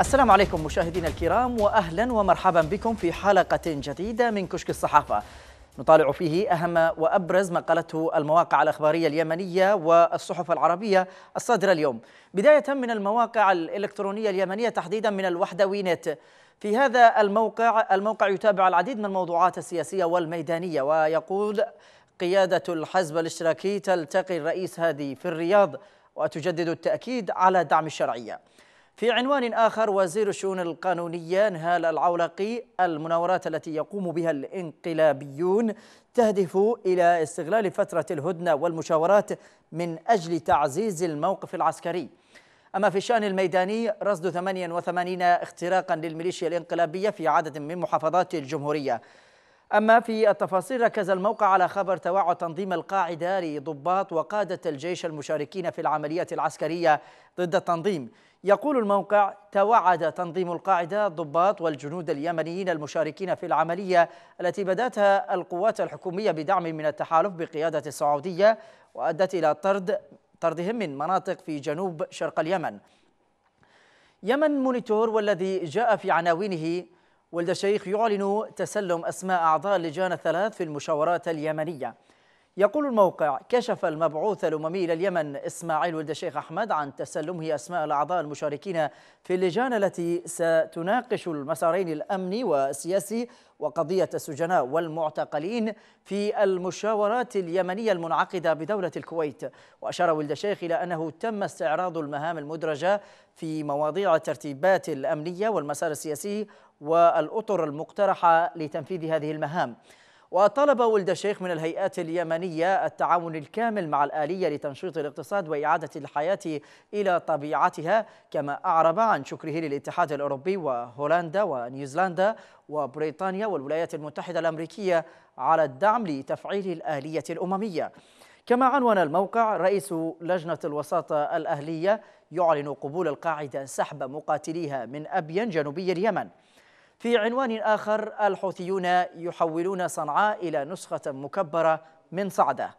السلام عليكم مشاهدينا الكرام واهلا ومرحبا بكم في حلقه جديده من كشك الصحافه. نطالع فيه اهم وابرز ما قالته المواقع الاخباريه اليمنيه والصحف العربيه الصادره اليوم. بدايه من المواقع الالكترونيه اليمنيه تحديدا من الوحدوي نت. في هذا الموقع الموقع يتابع العديد من الموضوعات السياسيه والميدانيه ويقول قياده الحزب الاشتراكي تلتقي الرئيس هادي في الرياض وتجدد التاكيد على دعم الشرعيه. في عنوان آخر وزير الشؤون القانونية نهال العولقي المناورات التي يقوم بها الانقلابيون تهدف إلى استغلال فترة الهدنة والمشاورات من أجل تعزيز الموقف العسكري أما في الشأن الميداني رصد 88 اختراقا للميليشيا الانقلابية في عدد من محافظات الجمهورية أما في التفاصيل ركز الموقع على خبر توعد تنظيم القاعدة لضباط وقادة الجيش المشاركين في العمليات العسكرية ضد التنظيم يقول الموقع توعد تنظيم القاعدة الضباط والجنود اليمنيين المشاركين في العملية التي بدأتها القوات الحكومية بدعم من التحالف بقيادة السعودية وأدت إلى طرد طردهم من مناطق في جنوب شرق اليمن يمن مونيتور والذي جاء في عناوينه ولد الشيخ يعلن تسلم أسماء أعضاء اللجان الثلاث في المشاورات اليمنية يقول الموقع كشف المبعوث الأممي إلى اليمن إسماعيل ولد الشيخ أحمد عن تسلمه أسماء الأعضاء المشاركين في اللجان التي ستناقش المسارين الأمني والسياسي وقضية السجناء والمعتقلين في المشاورات اليمنية المنعقدة بدولة الكويت وأشار ولد الشيخ إلى أنه تم استعراض المهام المدرجة في مواضيع الترتيبات الأمنية والمسار السياسي والأطر المقترحة لتنفيذ هذه المهام وطلب ولد الشيخ من الهيئات اليمنية التعاون الكامل مع الآلية لتنشيط الاقتصاد وإعادة الحياة إلى طبيعتها كما أعرب عن شكره للاتحاد الأوروبي وهولندا ونيوزيلندا وبريطانيا والولايات المتحدة الأمريكية على الدعم لتفعيل الآلية الأممية كما عنون الموقع رئيس لجنة الوساطة الأهلية يعلن قبول القاعدة سحب مقاتليها من أبين جنوبي اليمن في عنوان آخر الحوثيون يحولون صنعاء إلى نسخة مكبرة من صعدة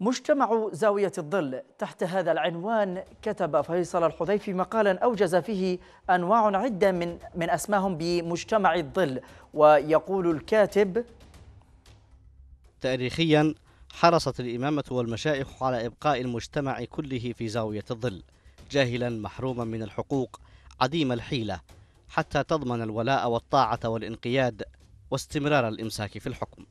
مجتمع زاوية الظل تحت هذا العنوان كتب فيصل الحذيفي مقالا أوجز فيه أنواع عدة من, من أسماهم بمجتمع الظل ويقول الكاتب تاريخيا حرصت الإمامة والمشائخ على إبقاء المجتمع كله في زاوية الظل جاهلا محروما من الحقوق عديم الحيلة حتى تضمن الولاء والطاعة والانقياد واستمرار الإمساك في الحكم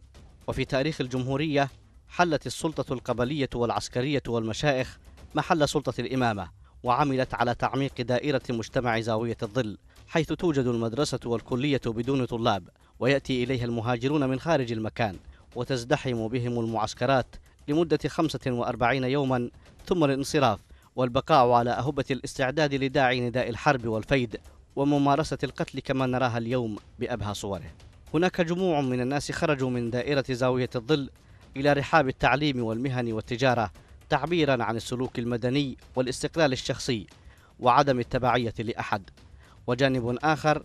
وفي تاريخ الجمهورية حلت السلطة القبلية والعسكرية والمشائخ محل سلطة الإمامة وعملت على تعميق دائرة مجتمع زاوية الظل حيث توجد المدرسة والكلية بدون طلاب ويأتي إليها المهاجرون من خارج المكان وتزدحم بهم المعسكرات لمدة 45 يوما ثم الانصراف والبقاء على أهبة الاستعداد لداعي نداء الحرب والفيد وممارسة القتل كما نراها اليوم بأبهى صوره هناك جموع من الناس خرجوا من دائرة زاوية الظل إلى رحاب التعليم والمهن والتجارة تعبيرا عن السلوك المدني والاستقلال الشخصي وعدم التبعية لأحد وجانب آخر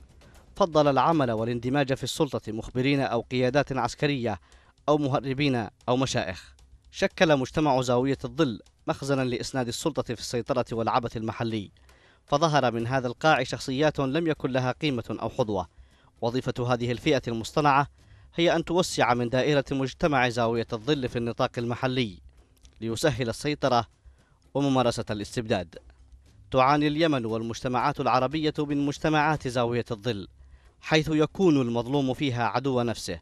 فضل العمل والاندماج في السلطة مخبرين أو قيادات عسكرية أو مهربين أو مشائخ شكل مجتمع زاوية الظل مخزنا لإسناد السلطة في السيطرة والعبث المحلي فظهر من هذا القاع شخصيات لم يكن لها قيمة أو حظوة وظيفة هذه الفئة المصطنعة هي أن توسع من دائرة مجتمع زاوية الظل في النطاق المحلي ليسهل السيطرة وممارسة الاستبداد تعاني اليمن والمجتمعات العربية من مجتمعات زاوية الظل حيث يكون المظلوم فيها عدو نفسه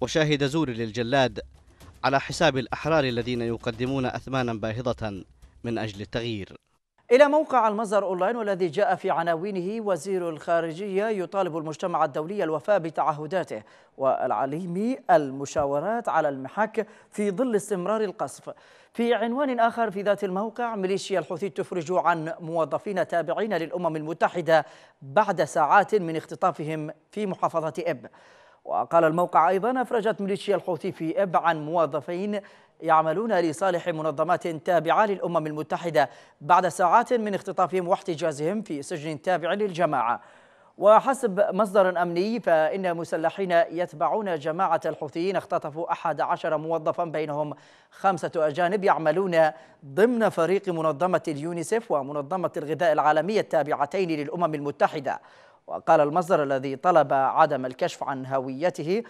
وشاهد زور للجلاد على حساب الأحرار الذين يقدمون أثمانا باهظة من أجل التغيير إلى موقع المصدر أونلاين والذي جاء في عناوينه وزير الخارجية يطالب المجتمع الدولي الوفاء بتعهداته والعليمي المشاورات على المحك في ظل استمرار القصف في عنوان آخر في ذات الموقع ميليشيا الحوثي تفرج عن موظفين تابعين للأمم المتحدة بعد ساعات من اختطافهم في محافظة إب وقال الموقع أيضا أفرجت ميليشيا الحوثي في إب عن موظفين يعملون لصالح منظمات تابعة للأمم المتحدة بعد ساعات من اختطافهم واحتجازهم في سجن تابع للجماعة وحسب مصدر أمني فإن مسلحين يتبعون جماعة الحوثيين اختطفوا أحد عشر موظفا بينهم خمسة أجانب يعملون ضمن فريق منظمة اليونيسف ومنظمة الغذاء العالمية التابعتين للأمم المتحدة وقال المصدر الذي طلب عدم الكشف عن هويته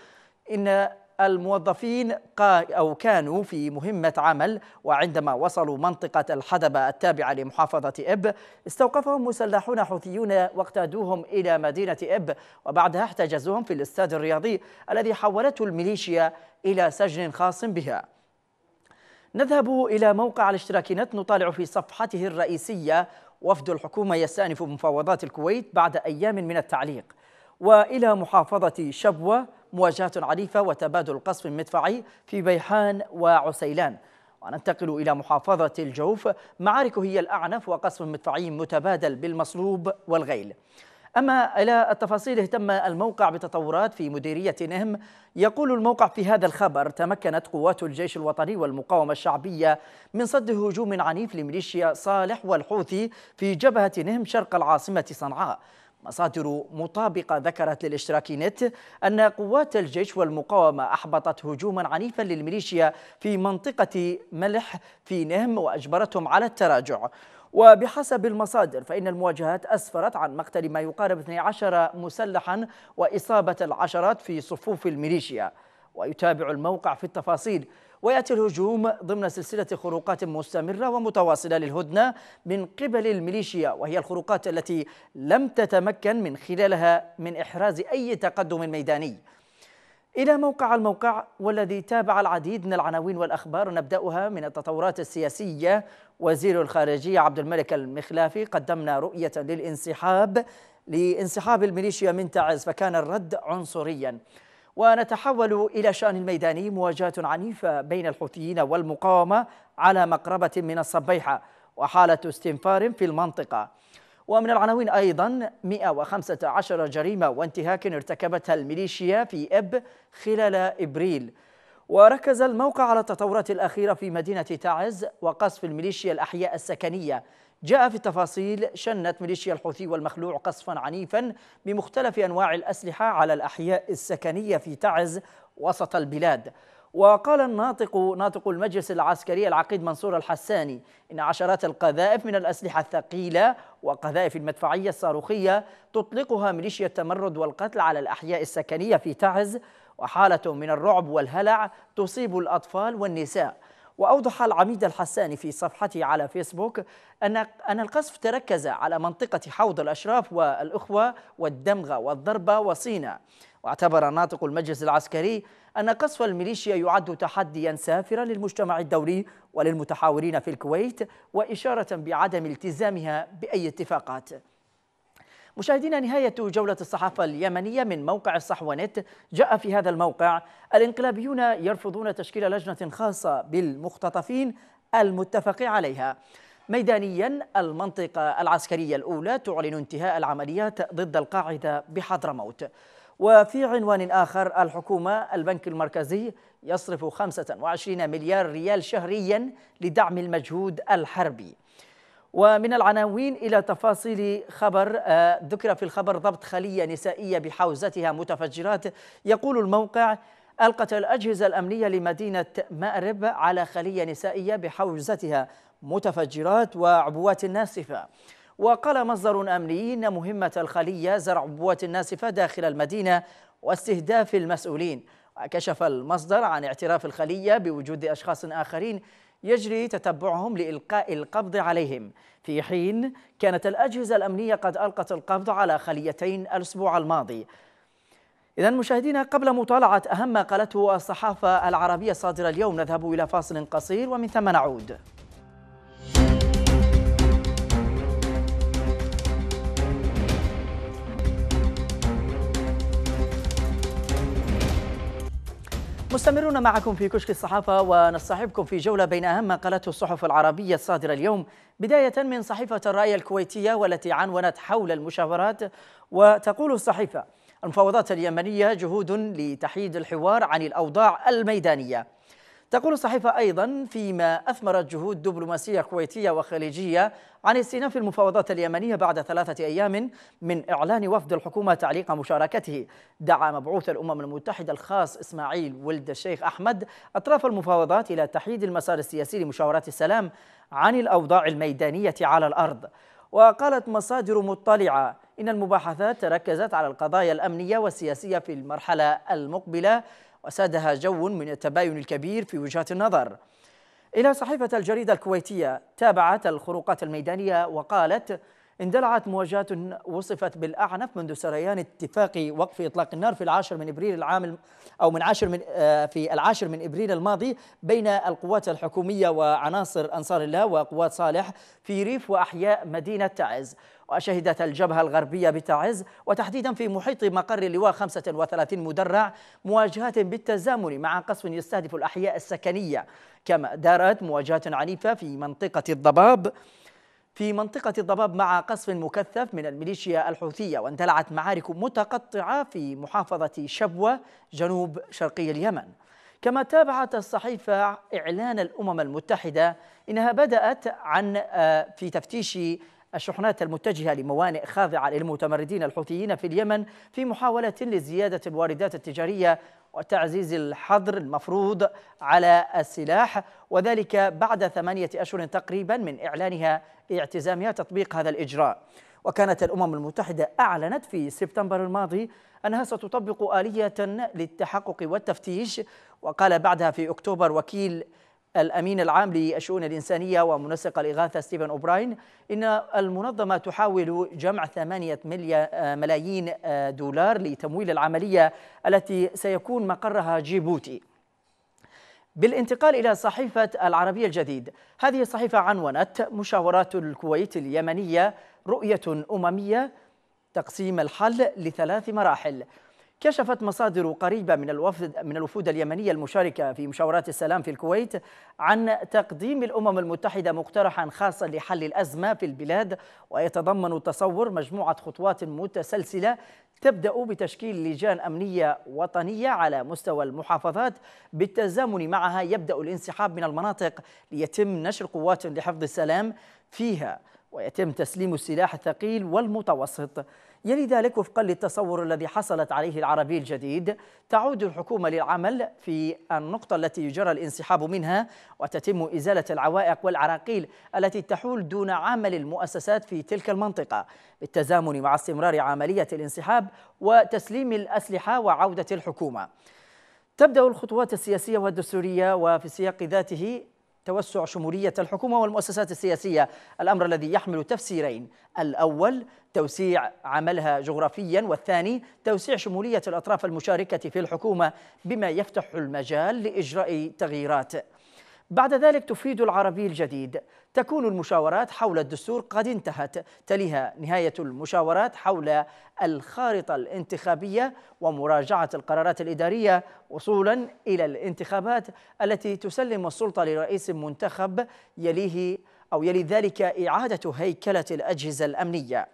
إن الموظفين أو كانوا في مهمة عمل وعندما وصلوا منطقة الحدبة التابعة لمحافظة إب استوقفهم مسلحون حوثيون واقتادوهم إلى مدينة إب وبعدها احتجزوهم في الاستاد الرياضي الذي حولته الميليشيا إلى سجن خاص بها نذهب إلى موقع الاشتراكي نت نطالع في صفحته الرئيسية وفد الحكومة يستأنف مفاوضات الكويت بعد أيام من التعليق وإلى محافظة شبوة مواجهات عنيفة وتبادل قصف مدفعي في بيحان وعسيلان وننتقل إلى محافظة الجوف معارك هي الأعنف وقصف مدفعي متبادل بالمصلوب والغيل أما إلى التفاصيل اهتم الموقع بتطورات في مديرية نهم يقول الموقع في هذا الخبر تمكنت قوات الجيش الوطني والمقاومة الشعبية من صد هجوم عنيف لميليشيا صالح والحوثي في جبهة نهم شرق العاصمة صنعاء مصادر مطابقة ذكرت للاشتراكي نت أن قوات الجيش والمقاومة أحبطت هجوما عنيفا للميليشيا في منطقة ملح في نهم وأجبرتهم على التراجع وبحسب المصادر فإن المواجهات أسفرت عن مقتل ما يقارب 12 مسلحا وإصابة العشرات في صفوف الميليشيا ويتابع الموقع في التفاصيل ويأتي الهجوم ضمن سلسلة خروقات مستمرة ومتواصلة للهدنة من قبل الميليشيا وهي الخروقات التي لم تتمكن من خلالها من إحراز أي تقدم ميداني إلى موقع الموقع والذي تابع العديد من العناوين والأخبار نبدأها من التطورات السياسية وزير الخارجية عبد الملك المخلافي قدمنا رؤية للانسحاب لانسحاب الميليشيا من تعز فكان الرد عنصرياً ونتحول إلى شأن الميداني مواجهة عنيفة بين الحوثيين والمقاومة على مقربة من الصبيحة وحالة استنفار في المنطقة ومن العناوين أيضا 115 جريمة وانتهاك ارتكبتها الميليشيا في إب خلال إبريل وركز الموقع على التطورات الأخيرة في مدينة تعز وقصف الميليشيا الأحياء السكنية جاء في التفاصيل شنت ميليشيا الحوثي والمخلوع قصفا عنيفا بمختلف أنواع الأسلحة على الأحياء السكنية في تعز وسط البلاد وقال الناطق ناطق المجلس العسكري العقيد منصور الحساني إن عشرات القذائف من الأسلحة الثقيلة وقذائف المدفعية الصاروخية تطلقها ميليشيا التمرد والقتل على الأحياء السكنية في تعز وحالة من الرعب والهلع تصيب الأطفال والنساء وأوضح العميد الحساني في صفحته على فيسبوك أن أن القصف تركز على منطقة حوض الأشراف والأخوة والدمغة والضربة وصينا واعتبر ناطق المجلس العسكري أن قصف الميليشيا يعد تحديا سافرا للمجتمع الدولي وللمتحاورين في الكويت وإشارة بعدم التزامها بأي اتفاقات مشاهدينا نهاية جولة الصحافة اليمنية من موقع الصحوة نت جاء في هذا الموقع الانقلابيون يرفضون تشكيل لجنة خاصة بالمختطفين المتفق عليها ميدانيا المنطقة العسكرية الأولى تعلن انتهاء العمليات ضد القاعدة بحضرموت وفي عنوان آخر الحكومة البنك المركزي يصرف 25 مليار ريال شهريا لدعم المجهود الحربي ومن العناوين إلى تفاصيل خبر آه، ذكر في الخبر ضبط خلية نسائية بحوزتها متفجرات يقول الموقع ألقت الأجهزة الأمنية لمدينة مأرب على خلية نسائية بحوزتها متفجرات وعبوات ناسفة وقال مصدر أمني إن مهمة الخلية زرع عبوات ناسفة داخل المدينة واستهداف المسؤولين وكشف المصدر عن اعتراف الخلية بوجود أشخاص آخرين يجري تتبعهم لإلقاء القبض عليهم في حين كانت الأجهزة الأمنية قد ألقت القبض على خليتين الأسبوع الماضي إذا مشاهدينا قبل مطالعة أهم ما قالته الصحافة العربية صادرة اليوم نذهب إلى فاصل قصير ومن ثم نعود مستمرون معكم في كشك الصحافة ونصاحبكم في جولة بين أهم ما قالته الصحف العربية الصادرة اليوم بداية من صحيفة الراية الكويتية والتي عنونت حول المشاورات وتقول الصحيفة المفاوضات اليمنية جهود لتحييد الحوار عن الأوضاع الميدانية تقول الصحيفة أيضا فيما أثمرت جهود دبلوماسية كويتية وخليجية عن استئناف المفاوضات اليمنية بعد ثلاثة أيام من إعلان وفد الحكومة تعليق مشاركته دعا مبعوث الأمم المتحدة الخاص إسماعيل ولد الشيخ أحمد أطراف المفاوضات إلى تحييد المسار السياسي لمشاورات السلام عن الأوضاع الميدانية على الأرض وقالت مصادر مطلعة إن المباحثات ركزت على القضايا الأمنية والسياسية في المرحلة المقبلة وسادها جو من التباين الكبير في وجهات النظر إلى صحيفة الجريدة الكويتية تابعت الخروقات الميدانية وقالت اندلعت مواجهات وصفت بالأعنف منذ سريان اتفاق وقف إطلاق النار في العاشر من إبريل العام أو من عاشر من آه، في العاشر من إبريل الماضي بين القوات الحكومية وعناصر أنصار الله وقوات صالح في ريف وأحياء مدينة تعز وشهدت الجبهة الغربية بتعز وتحديدا في محيط مقر اللواء 35 مدرع مواجهات بالتزامن مع قصف يستهدف الأحياء السكنية كما دارت مواجهات عنيفة في منطقة الضباب في منطقة الضباب مع قصف مكثف من الميليشيا الحوثية واندلعت معارك متقطعة في محافظة شبوة جنوب شرقي اليمن كما تابعت الصحيفة إعلان الأمم المتحدة إنها بدأت عن آه، في تفتيش الشحنات المتجهة لموانئ خاضعة للمتمردين الحوثيين في اليمن في محاولة لزيادة الواردات التجارية وتعزيز الحظر المفروض على السلاح وذلك بعد ثمانية أشهر تقريبا من إعلانها اعتزامها تطبيق هذا الإجراء وكانت الأمم المتحدة أعلنت في سبتمبر الماضي أنها ستطبق آلية للتحقق والتفتيش وقال بعدها في أكتوبر وكيل الأمين العام للشؤون الإنسانية ومنسق الإغاثة ستيفن أوبراين إن المنظمة تحاول جمع 8 آه، ملايين آه، دولار لتمويل العملية التي سيكون مقرها جيبوتي بالانتقال إلى صحيفة العربية الجديد هذه الصحيفة عنونت مشاورات الكويت اليمنية رؤية أممية تقسيم الحل لثلاث مراحل كشفت مصادر قريبة من الوفد من الوفود اليمنية المشاركة في مشاورات السلام في الكويت عن تقديم الأمم المتحدة مقترحا خاصا لحل الأزمة في البلاد ويتضمن تصور مجموعة خطوات متسلسلة تبدأ بتشكيل لجان أمنية وطنية على مستوى المحافظات بالتزامن معها يبدأ الانسحاب من المناطق ليتم نشر قوات لحفظ السلام فيها ويتم تسليم السلاح الثقيل والمتوسط يلي ذلك وفقا للتصور الذي حصلت عليه العربي الجديد تعود الحكومة للعمل في النقطة التي يجرى الانسحاب منها وتتم إزالة العوائق والعراقيل التي تحول دون عمل المؤسسات في تلك المنطقة بالتزامن مع استمرار عملية الانسحاب وتسليم الأسلحة وعودة الحكومة تبدأ الخطوات السياسية والدستورية وفي سياق ذاته توسع شمولية الحكومة والمؤسسات السياسية الأمر الذي يحمل تفسيرين الأول توسيع عملها جغرافيا والثاني توسيع شمولية الأطراف المشاركة في الحكومة بما يفتح المجال لإجراء تغييرات بعد ذلك تفيد العربي الجديد تكون المشاورات حول الدستور قد انتهت تليها نهاية المشاورات حول الخارطة الانتخابية ومراجعة القرارات الإدارية وصولا إلى الانتخابات التي تسلم السلطة لرئيس منتخب يليه أو يلي ذلك إعادة هيكلة الأجهزة الأمنية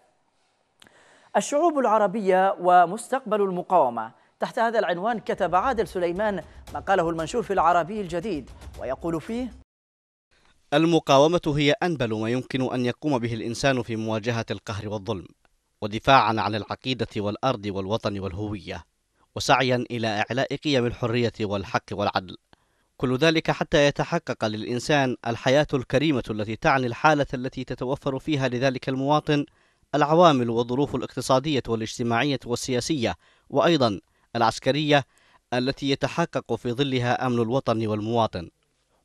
الشعوب العربية ومستقبل المقاومة تحت هذا العنوان كتب عادل سليمان ما قاله المنشور في العربي الجديد ويقول فيه المقاومة هي أنبل ما يمكن أن يقوم به الإنسان في مواجهة القهر والظلم ودفاعا عن العقيدة والأرض والوطن والهوية وسعيا إلى إعلاء قيم الحرية والحق والعدل كل ذلك حتى يتحقق للإنسان الحياة الكريمة التي تعني الحالة التي تتوفر فيها لذلك المواطن العوامل والظروف الاقتصادية والاجتماعية والسياسية وأيضا العسكرية التي يتحقق في ظلها أمن الوطن والمواطن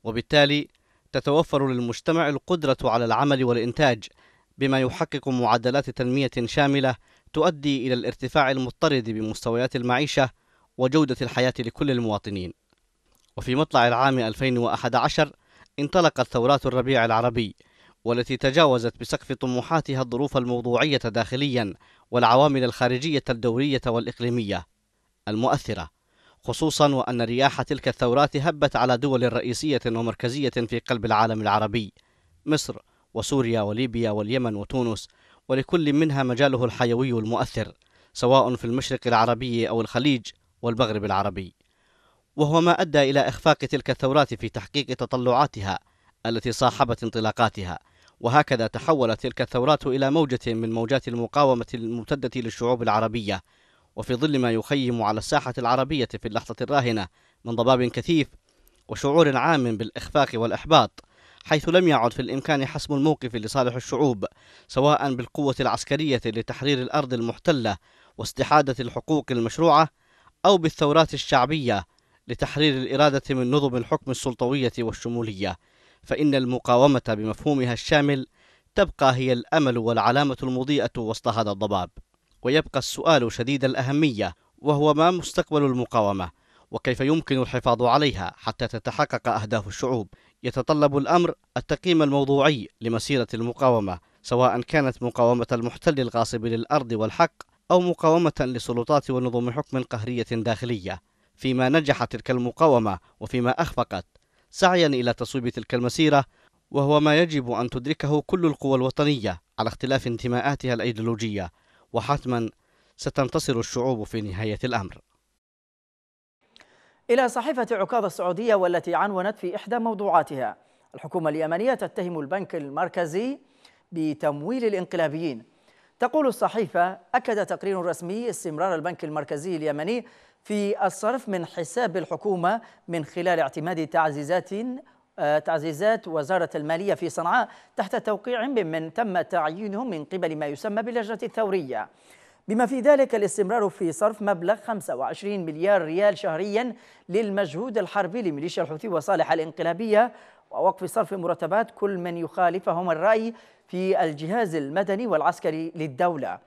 وبالتالي تتوفر للمجتمع القدرة على العمل والإنتاج بما يحقق معدلات تنمية شاملة تؤدي إلى الارتفاع المضطرد بمستويات المعيشة وجودة الحياة لكل المواطنين وفي مطلع العام 2011 انطلقت ثورات الربيع العربي والتي تجاوزت بسقف طموحاتها الظروف الموضوعية داخليا والعوامل الخارجية الدورية والإقليمية المؤثرة خصوصا وأن رياح تلك الثورات هبت على دول رئيسية ومركزية في قلب العالم العربي مصر وسوريا وليبيا واليمن وتونس ولكل منها مجاله الحيوي المؤثر سواء في المشرق العربي أو الخليج والمغرب العربي وهو ما أدى إلى إخفاق تلك الثورات في تحقيق تطلعاتها التي صاحبت انطلاقاتها وهكذا تحولت تلك الثورات إلى موجة من موجات المقاومة الممتدة للشعوب العربية وفي ظل ما يخيم على الساحة العربية في اللحظة الراهنة من ضباب كثيف وشعور عام بالإخفاق والإحباط حيث لم يعد في الإمكان حسم الموقف لصالح الشعوب سواء بالقوة العسكرية لتحرير الأرض المحتلة واستحادة الحقوق المشروعة أو بالثورات الشعبية لتحرير الإرادة من نظم الحكم السلطوية والشمولية فإن المقاومة بمفهومها الشامل تبقى هي الأمل والعلامة المضيئة وسط هذا الضباب ويبقى السؤال شديد الأهمية وهو ما مستقبل المقاومة وكيف يمكن الحفاظ عليها حتى تتحقق أهداف الشعوب يتطلب الأمر التقييم الموضوعي لمسيرة المقاومة سواء كانت مقاومة المحتل الغاصب للأرض والحق أو مقاومة لسلطات ونظم حكم قهرية داخلية فيما نجحت تلك المقاومة وفيما أخفقت سعيا إلى تصويب تلك المسيرة وهو ما يجب أن تدركه كل القوى الوطنية على اختلاف انتماءاتها الأيديولوجية وحتما ستنتصر الشعوب في نهاية الأمر إلى صحيفة عكاظ السعودية والتي عنونت في إحدى موضوعاتها الحكومة اليمنية تتهم البنك المركزي بتمويل الانقلابيين تقول الصحيفة أكد تقرير رسمي استمرار البنك المركزي اليمني في الصرف من حساب الحكومة من خلال اعتماد تعزيزات آه، تعزيزات وزارة المالية في صنعاء تحت توقيع ممن تم تعيينهم من قبل ما يسمى باللجنة الثورية بما في ذلك الاستمرار في صرف مبلغ 25 مليار ريال شهريا للمجهود الحربي لميليشيا الحوثي وصالح الانقلابية ووقف صرف مرتبات كل من يخالفهم الرأي في الجهاز المدني والعسكري للدولة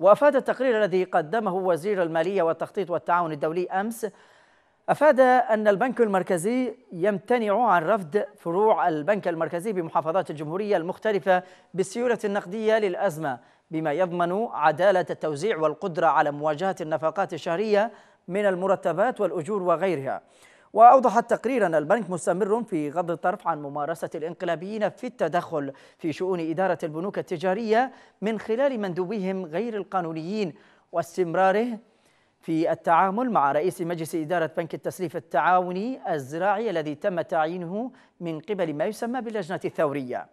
وأفاد التقرير الذي قدمه وزير المالية والتخطيط والتعاون الدولي أمس أفاد أن البنك المركزي يمتنع عن رفض فروع البنك المركزي بمحافظات الجمهورية المختلفة بالسيولة النقدية للأزمة بما يضمن عدالة التوزيع والقدرة على مواجهة النفقات الشهرية من المرتبات والأجور وغيرها وأوضح التقرير أن البنك مستمر في غض الطرف عن ممارسة الإنقلابيين في التدخل في شؤون إدارة البنوك التجارية من خلال مندوبيهم غير القانونيين واستمراره في التعامل مع رئيس مجلس إدارة بنك التسليف التعاوني الزراعي الذي تم تعيينه من قبل ما يسمى باللجنة الثورية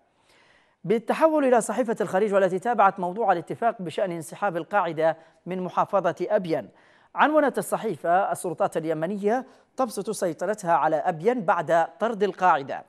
بالتحول إلى صحيفة الخليج والتي تابعت موضوع الاتفاق بشأن انسحاب القاعدة من محافظة أبين عنونت الصحيفة السلطات اليمنية تبسط سيطرتها على أبين بعد طرد القاعدة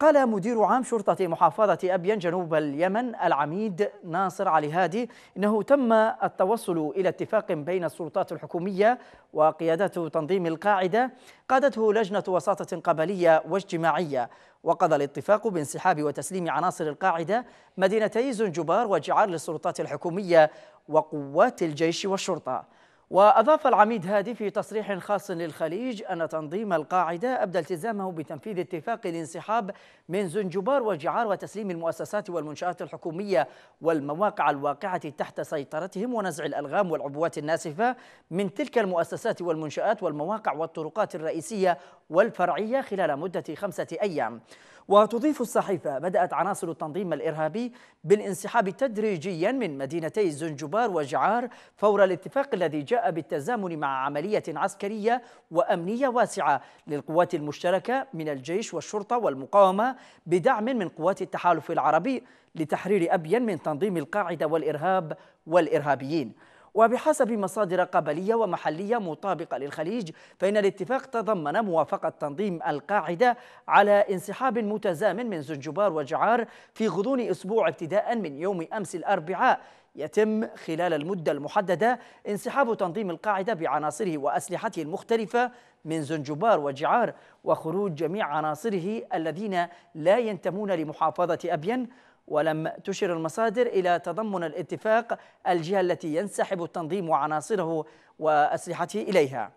قال مدير عام شرطة محافظة أبين جنوب اليمن العميد ناصر علي هادي إنه تم التوصل إلى اتفاق بين السلطات الحكومية وقيادات تنظيم القاعدة قادته لجنة وساطة قبلية واجتماعية وقضى الاتفاق بانسحاب وتسليم عناصر القاعدة مدينتي زنجبار وجعار للسلطات الحكومية وقوات الجيش والشرطة وأضاف العميد هادي في تصريح خاص للخليج أن تنظيم القاعدة أبدى التزامه بتنفيذ اتفاق الانسحاب من زنجبار وجعار وتسليم المؤسسات والمنشآت الحكومية والمواقع الواقعة تحت سيطرتهم ونزع الألغام والعبوات الناسفة من تلك المؤسسات والمنشآت والمواقع والطرقات الرئيسية والفرعية خلال مدة خمسة أيام وتضيف الصحيفة بدأت عناصر التنظيم الإرهابي بالانسحاب تدريجيا من مدينتي زنجبار وجعار فور الاتفاق الذي جاء بالتزامن مع عملية عسكرية وأمنية واسعة للقوات المشتركة من الجيش والشرطة والمقاومة بدعم من قوات التحالف العربي لتحرير أبين من تنظيم القاعدة والإرهاب والإرهابيين وبحسب مصادر قبلية ومحلية مطابقة للخليج فإن الاتفاق تضمن موافقة تنظيم القاعدة على انسحاب متزامن من زنجبار وجعار في غضون أسبوع ابتداء من يوم أمس الأربعاء يتم خلال المدة المحددة انسحاب تنظيم القاعدة بعناصره وأسلحته المختلفة من زنجبار وجعار وخروج جميع عناصره الذين لا ينتمون لمحافظة أبين ولم تشر المصادر إلى تضمن الاتفاق الجهة التي ينسحب التنظيم وعناصره وأسلحته إليها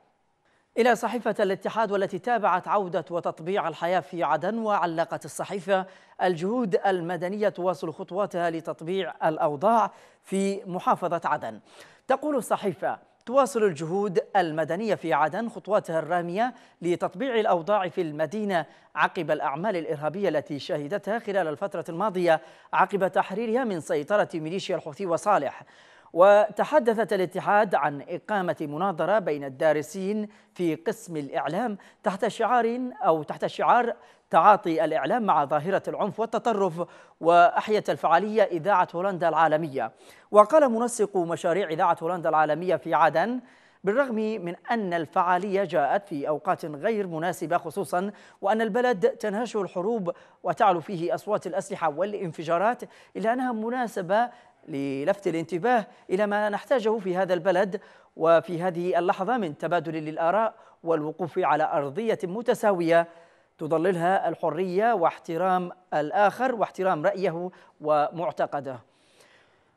إلى صحيفة الاتحاد والتي تابعت عودة وتطبيع الحياة في عدن وعلقت الصحيفة الجهود المدنية تواصل خطواتها لتطبيع الأوضاع في محافظة عدن تقول الصحيفة تواصل الجهود المدنية في عدن خطواتها الرامية لتطبيع الأوضاع في المدينة عقب الأعمال الإرهابية التي شهدتها خلال الفترة الماضية عقب تحريرها من سيطرة ميليشيا الحوثي وصالح وتحدثت الاتحاد عن إقامة مناظرة بين الدارسين في قسم الإعلام تحت شعار أو تحت شعار تعاطي الإعلام مع ظاهرة العنف والتطرف وأحيت الفعالية إذاعة هولندا العالمية وقال منسق مشاريع إذاعة هولندا العالمية في عدن بالرغم من أن الفعالية جاءت في أوقات غير مناسبة خصوصا وأن البلد تنهش الحروب وتعلو فيه أصوات الأسلحة والانفجارات إلا أنها مناسبة للفت الانتباه إلى ما نحتاجه في هذا البلد وفي هذه اللحظة من تبادل للآراء والوقوف على أرضية متساوية تضللها الحرية واحترام الآخر واحترام رأيه ومعتقده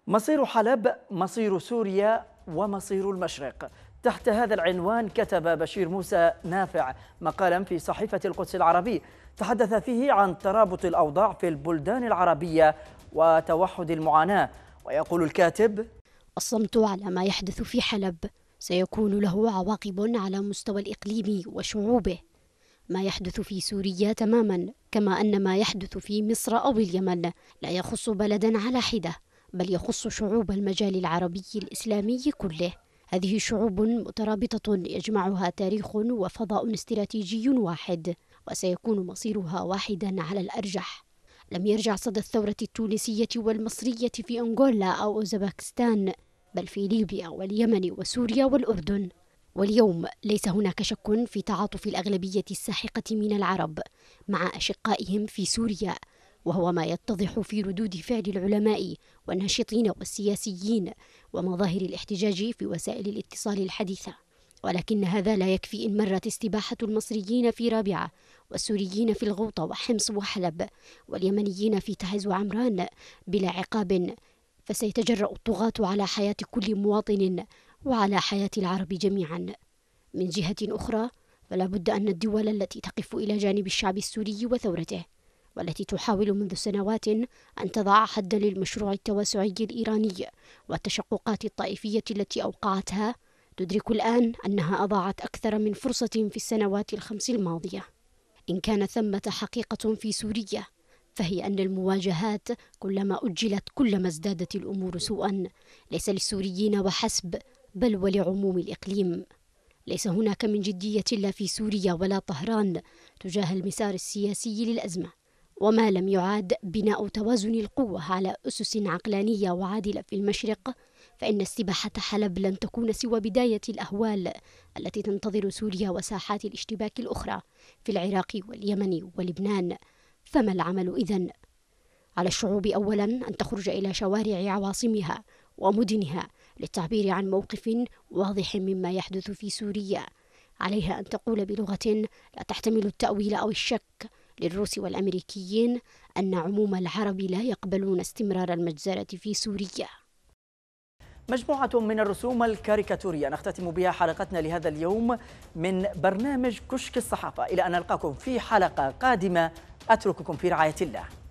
مصير حلب مصير سوريا ومصير المشرق تحت هذا العنوان كتب بشير موسى نافع مقالا في صحيفة القدس العربي تحدث فيه عن ترابط الأوضاع في البلدان العربية وتوحد المعاناة ويقول الكاتب الصمت على ما يحدث في حلب سيكون له عواقب على مستوى الإقليم وشعوبه ما يحدث في سوريا تماما كما ان ما يحدث في مصر او اليمن لا يخص بلدا على حده بل يخص شعوب المجال العربي الاسلامي كله هذه شعوب مترابطه يجمعها تاريخ وفضاء استراتيجي واحد وسيكون مصيرها واحدا على الارجح لم يرجع صدى الثوره التونسيه والمصريه في انغولا او اوزباكستان بل في ليبيا واليمن وسوريا والاردن واليوم ليس هناك شك في تعاطف الأغلبية الساحقة من العرب مع أشقائهم في سوريا وهو ما يتضح في ردود فعل العلماء والناشطين والسياسيين ومظاهر الاحتجاج في وسائل الاتصال الحديثه ولكن هذا لا يكفي إن مرت استباحة المصريين في رابعة والسوريين في الغوطة وحمص وحلب واليمنيين في تعز وعمران بلا عقاب فسيتجرأ الطغاة على حياة كل مواطن وعلى حياة العرب جميعا من جهة أخرى فلا بد أن الدول التي تقف إلى جانب الشعب السوري وثورته والتي تحاول منذ سنوات أن تضع حدا للمشروع التوسعي الإيراني والتشققات الطائفية التي أوقعتها تدرك الآن أنها أضاعت أكثر من فرصة في السنوات الخمس الماضية إن كان ثمة حقيقة في سوريا فهي أن المواجهات كلما أجلت كلما ازدادت الأمور سوءا ليس للسوريين وحسب بل ولعموم الإقليم ليس هناك من جدية لا في سوريا ولا طهران تجاه المسار السياسي للأزمة وما لم يعاد بناء توازن القوة على أسس عقلانية وعادلة في المشرق فإن استباحة حلب لن تكون سوى بداية الأهوال التي تنتظر سوريا وساحات الاشتباك الأخرى في العراق واليمن ولبنان فما العمل إذن؟ على الشعوب أولا أن تخرج إلى شوارع عواصمها ومدنها للتعبير عن موقف واضح مما يحدث في سوريا عليها أن تقول بلغة لا تحتمل التأويل أو الشك للروس والأمريكيين أن عموم العرب لا يقبلون استمرار المجزرة في سوريا مجموعة من الرسوم الكاريكاتورية نختتم بها حلقتنا لهذا اليوم من برنامج كشك الصحافة إلى أن نلقاكم في حلقة قادمة أترككم في رعاية الله